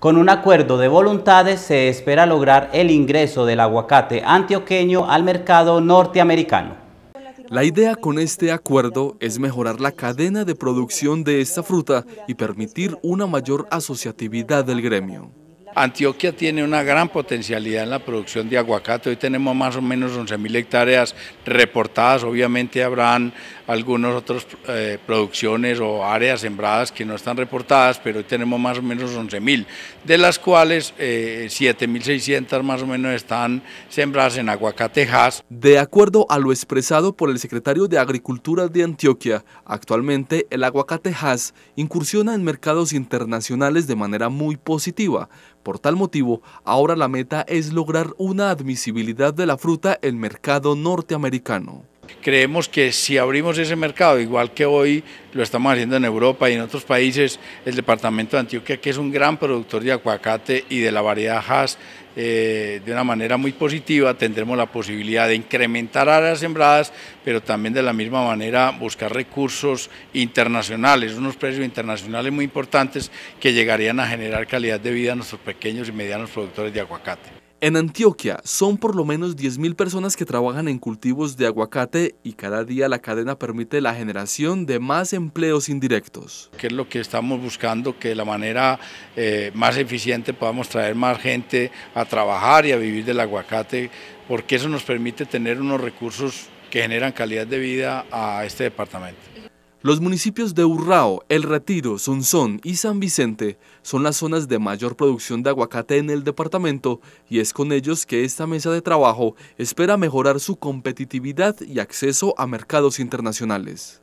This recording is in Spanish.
Con un acuerdo de voluntades se espera lograr el ingreso del aguacate antioqueño al mercado norteamericano. La idea con este acuerdo es mejorar la cadena de producción de esta fruta y permitir una mayor asociatividad del gremio. Antioquia tiene una gran potencialidad en la producción de aguacate. Hoy tenemos más o menos 11.000 hectáreas reportadas. Obviamente habrán algunas otras eh, producciones o áreas sembradas que no están reportadas, pero hoy tenemos más o menos 11.000, de las cuales 7.600 eh, más o menos están sembradas en Aguacatejas. De acuerdo a lo expresado por el secretario de Agricultura de Antioquia, actualmente el aguacatejas incursiona en mercados internacionales de manera muy positiva, por tal motivo, ahora la meta es lograr una admisibilidad de la fruta en mercado norteamericano. Creemos que si abrimos ese mercado, igual que hoy lo estamos haciendo en Europa y en otros países, el departamento de Antioquia, que es un gran productor de aguacate y de la variedad Haas, eh, de una manera muy positiva, tendremos la posibilidad de incrementar áreas sembradas, pero también de la misma manera buscar recursos internacionales, unos precios internacionales muy importantes que llegarían a generar calidad de vida a nuestros pequeños y medianos productores de aguacate. En Antioquia son por lo menos 10.000 personas que trabajan en cultivos de aguacate y cada día la cadena permite la generación de más empleos indirectos. ¿Qué es lo que estamos buscando? Que de la manera eh, más eficiente podamos traer más gente a trabajar y a vivir del aguacate, porque eso nos permite tener unos recursos que generan calidad de vida a este departamento. Los municipios de Urrao, El Retiro, Sonzón y San Vicente son las zonas de mayor producción de aguacate en el departamento y es con ellos que esta mesa de trabajo espera mejorar su competitividad y acceso a mercados internacionales.